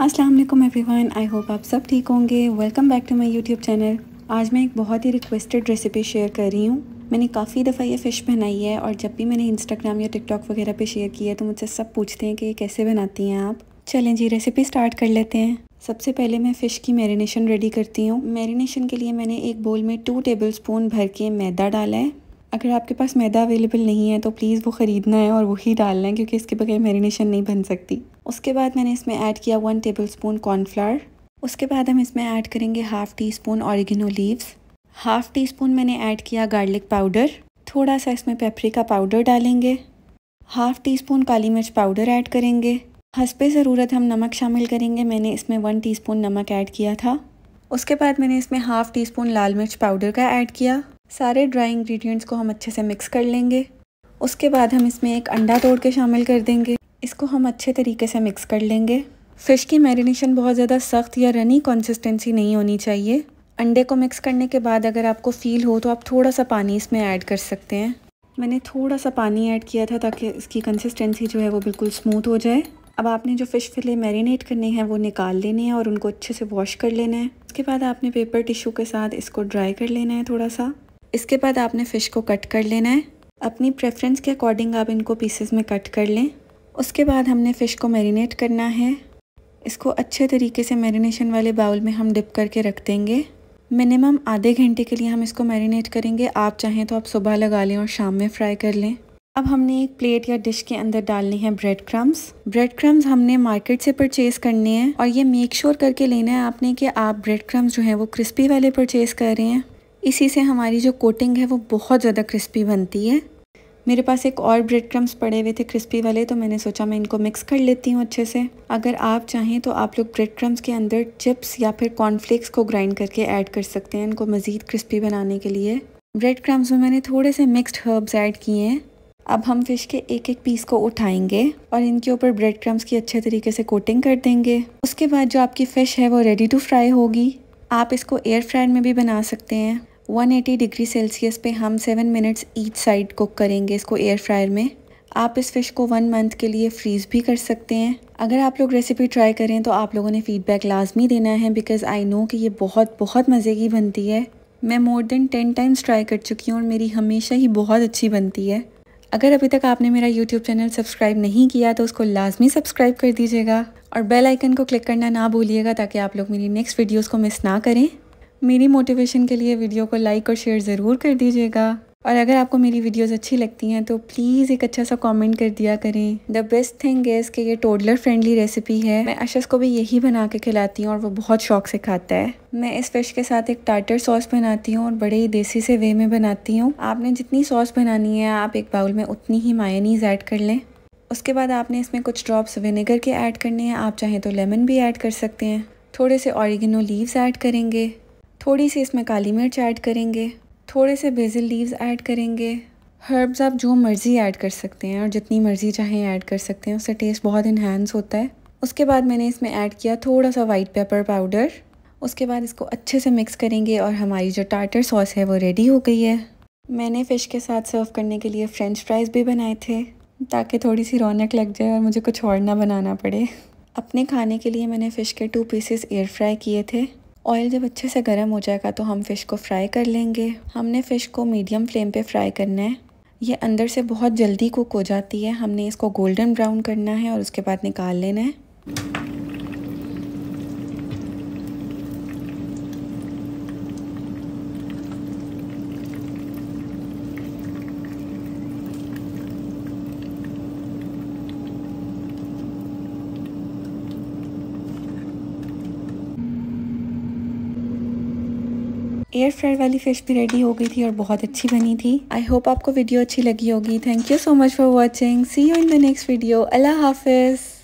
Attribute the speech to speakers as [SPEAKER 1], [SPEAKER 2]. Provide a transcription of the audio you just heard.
[SPEAKER 1] अस्सलाम वालेकुम everyone I hope आप सब ठीक होंगे welcome back to my YouTube channel आज मैं एक बहुत ही रिक्वेस्टेड रेसिपी शेयर कर रही हूँ मैंने काफ़ी दफ़ा ये फ़िश बनाई है और जब भी मैंने इंस्टाग्राम या टिकटॉक वगैरह पे शेयर किया है तो मुझसे सब पूछते हैं कि ये कैसे बनाती हैं आप चलें जी रेसिपी स्टार्ट कर लेते हैं सबसे पहले मैं फ़िश की मैरिनेशन रेडी करती हूँ मैरिनेशन के लिए मैंने एक बोल में टू टेबल स्पून भर के मैदा डाला है अगर आपके पास मैदा अवेलेबल नहीं है तो प्लीज़ वो ख़रीदना है और वही डालना है क्योंकि इसके बगैर मैरिनेशन नहीं बन सकती उसके बाद मैंने इसमें ऐड किया वन टेबल स्पून कॉर्नफ्लावर उसके बाद हम इसमें ऐड करेंगे half teaspoon oregano leaves half teaspoon मैंने ऐड किया गार्लिक पाउडर थोड़ा सा इसमें पेपरिका पाउडर डालेंगे हाफ़ टी स्पून काली मिर्च पाउडर ऐड करेंगे हंसपे ज़रूरत हम नमक शामिल करेंगे मैंने इसमें वन टी स्पून नमक ऐड किया था उसके बाद मैंने इसमें हाफ़ टी स्पून लाल मिर्च पाउडर का ऐड किया सारे ड्राई इंग्रेडिएंट्स को हम अच्छे से मिक्स कर लेंगे उसके बाद हम इसमें एक अंडा तोड़ के शामिल कर देंगे इसको हम अच्छे तरीके से मिक्स कर लेंगे फ़िश की मैरिनेशन बहुत ज़्यादा सख्त या रनी कंसिस्टेंसी नहीं होनी चाहिए अंडे को मिक्स करने के बाद अगर आपको फ़ील हो तो आप थोड़ा सा पानी इसमें ऐड कर सकते हैं मैंने थोड़ा सा पानी ऐड किया था ताकि इसकी कंसिस्टेंसी जो है वो बिल्कुल स्मूथ हो जाए अब आपने जो फ़िश फिले मैरिनेट करने हैं वो निकाल लेने हैं और उनको अच्छे से वॉश कर लेना है उसके बाद आपने पेपर टिशू के साथ इसको ड्राई कर लेना है थोड़ा सा इसके बाद आपने फ़िश को कट कर लेना है अपनी प्रेफरेंस के अकॉर्डिंग आप इनको पीसेस में कट कर लें उसके बाद हमने फ़िश को मैरिनेट करना है इसको अच्छे तरीके से मैरिनेशन वाले बाउल में हम डिप करके रख देंगे मिनिमम आधे घंटे के लिए हम इसको मैरिनेट करेंगे आप चाहें तो आप सुबह लगा लें और शाम में फ्राई कर लें अब हमने एक प्लेट या डिश के अंदर डालने हैं ब्रेड क्रम्स ब्रेड क्रम्स हमने मार्केट से परचेज़ करने हैं और ये मेक श्योर sure करके लेना है आपने कि आप ब्रेड क्रम्स जो हैं वो क्रिस्पी वाले परचेज़ कर रहे हैं इसी से हमारी जो कोटिंग है वो बहुत ज़्यादा क्रिस्पी बनती है मेरे पास एक और ब्रेड क्रम्स पड़े हुए थे क्रिस्पी वाले तो मैंने सोचा मैं इनको मिक्स कर लेती हूँ अच्छे से अगर आप चाहें तो आप लोग ब्रेड क्रम्स के अंदर चिप्स या फिर कॉर्नफ्लेक्स को ग्राइंड करके ऐड कर सकते हैं इनको मज़ीद क्रिस्पी बनाने के लिए ब्रेड क्रम्स में मैंने थोड़े से मिक्सड हर्ब्स ऐड किए हैं अब हम फिश के एक एक पीस को उठाएंगे और इनके ऊपर ब्रेड क्रम्स की अच्छे तरीके से कोटिंग कर देंगे उसके बाद जो आपकी फ़िश है वो रेडी टू फ्राई होगी आप इसको एयर फ्रायर में भी बना सकते हैं 180 डिग्री सेल्सियस पे हम seven minutes each side cook करेंगे इसको एयर फ्रायर में आप इस फ़िश को वन मंथ के लिए फ्रीज़ भी कर सकते हैं अगर आप लोग रेसिपी ट्राई करें तो आप लोगों ने फ़ीडबैक लाजमी देना है बिकॉज़ आई नो कि ये बहुत बहुत मज़े की बनती है मैं more than ten times try कर चुकी हूँ और मेरी हमेशा ही बहुत अच्छी बनती है अगर अभी तक आपने मेरा यूट्यूब चैनल सब्सक्राइब नहीं किया तो उसको लाजमी सब्सक्राइब कर दीजिएगा और बेल आइकन को क्लिक करना ना भूलिएगा ताकि आप लोग मेरी नेक्स्ट वीडियोस को मिस ना करें मेरी मोटिवेशन के लिए वीडियो को लाइक और शेयर ज़रूर कर दीजिएगा और अगर आपको मेरी वीडियोस अच्छी लगती हैं तो प्लीज़ एक अच्छा सा कमेंट कर दिया करें द बेस्ट थिंग इज़ कि ये टोडलर फ्रेंडली रेसिपी है मैं अशस को भी यही बना के खिलाती हूँ और वो बहुत शौक से खाता है मैं इस फिश के साथ एक टाटर सॉस बनाती हूँ और बड़े ही देसी से वे में बनाती हूँ आपने जितनी सॉस बनानी है आप एक बाउल में उतनी ही मायनीज ऐड कर लें उसके बाद आपने इसमें कुछ ड्रॉप्स विनेगर के ऐड करने हैं आप चाहें तो लेमन भी ऐड कर सकते हैं थोड़े से ऑरिगिनो लीव्स ऐड करेंगे थोड़ी सी इसमें काली मिर्च ऐड करेंगे थोड़े से बेजिल लीव्स ऐड करेंगे हर्ब्स आप जो मर्ज़ी ऐड कर सकते हैं और जितनी मर्ज़ी चाहें ऐड कर सकते हैं उससे टेस्ट बहुत इन्हेंस होता है उसके बाद मैंने इसमें ऐड किया थोड़ा सा वाइट पेपर पाउडर उसके बाद इसको अच्छे से मिक्स करेंगे और हमारी जो टाटर सॉस है वो रेडी हो गई है मैंने फ़िश के साथ सर्व करने के लिए फ़्रेंच फ्राइज़ भी बनाए थे ताकि थोड़ी सी रौनक लग जाए और मुझे कुछ और ना बनाना पड़े अपने खाने के लिए मैंने फ़िश के टू पीसेस एयर फ्राई किए थे ऑयल जब अच्छे से गर्म हो जाएगा तो हम फ़िश को फ्राई कर लेंगे हमने फ़िश को मीडियम फ्लेम पे फ्राई करना है ये अंदर से बहुत जल्दी कुक हो जाती है हमने इसको गोल्डन ब्राउन करना है और उसके बाद निकाल लेना है एयर फ्रायर वाली फ़िश भी रेडी हो गई थी और बहुत अच्छी बनी थी आई होप आपको वीडियो अच्छी लगी होगी thank you so much for watching see you in the next video अल्लाह हाफिज़